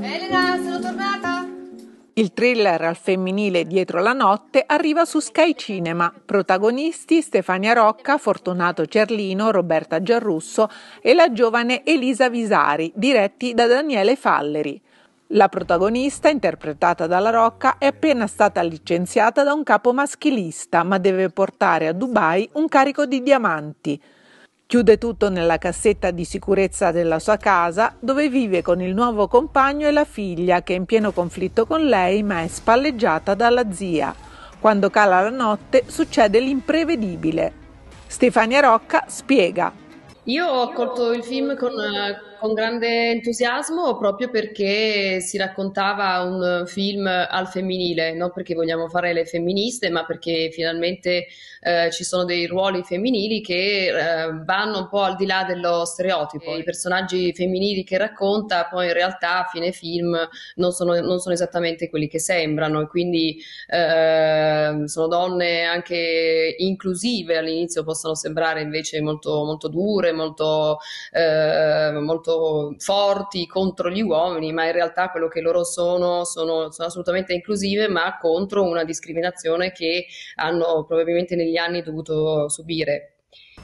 Elena, sono tornata! Il thriller al femminile Dietro la notte arriva su Sky Cinema. Protagonisti Stefania Rocca, Fortunato Cerlino, Roberta Giarrusso e la giovane Elisa Visari, diretti da Daniele Falleri. La protagonista, interpretata dalla Rocca, è appena stata licenziata da un capo maschilista, ma deve portare a Dubai un carico di diamanti. Chiude tutto nella cassetta di sicurezza della sua casa, dove vive con il nuovo compagno e la figlia, che è in pieno conflitto con lei, ma è spalleggiata dalla zia. Quando cala la notte succede l'imprevedibile. Stefania Rocca spiega. Io ho accolto il film con eh, con grande entusiasmo proprio perché si raccontava un film al femminile, non perché vogliamo fare le femministe, ma perché finalmente eh, ci sono dei ruoli femminili che eh, vanno un po' al di là dello stereotipo. I personaggi femminili che racconta poi in realtà a fine film non sono, non sono esattamente quelli che sembrano e quindi eh, sono donne anche inclusive all'inizio, possono sembrare invece molto, molto dure, molto, eh, molto molto forti contro gli uomini, ma in realtà quello che loro sono sono, sono assolutamente inclusive, ma contro una discriminazione che hanno probabilmente negli anni dovuto subire.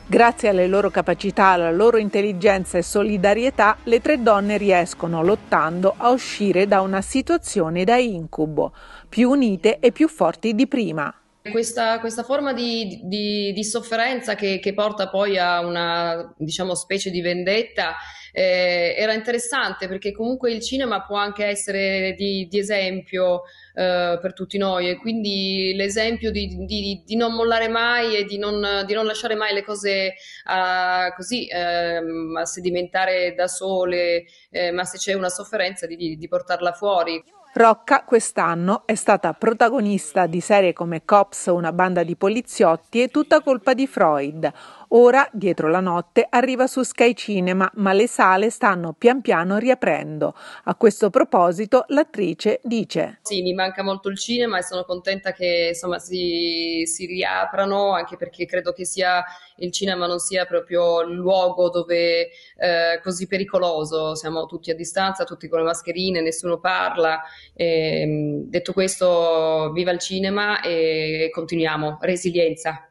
Grazie alle loro capacità, alla loro intelligenza e solidarietà, le tre donne riescono, lottando, a uscire da una situazione da incubo, più unite e più forti di prima questa, questa, forma di, di, di sofferenza che, che, porta poi a una diciamo, specie di vendetta eh, era interessante perché comunque il cinema può anche essere di, di esempio eh, per tutti noi e quindi l'esempio di, non mollare mai e di non, non lasciare mai le cose a, ah, così ehm, a sedimentare da sole, eh, ma se c'è una sofferenza di portarla fuori. Rocca quest'anno è stata protagonista di serie come Cops, una banda di poliziotti e Tutta colpa di Freud, Ora, dietro la notte, arriva su Sky Cinema, ma le sale stanno pian piano riaprendo. A questo proposito, l'attrice dice: Sì, mi manca molto il cinema e sono contenta che insomma, si, si riaprano, anche perché credo che sia, il cinema non sia proprio il luogo dove eh, così pericoloso. Siamo tutti a distanza, tutti con le mascherine, nessuno parla. E, ehm, detto questo, viva il cinema e continuiamo. Resilienza.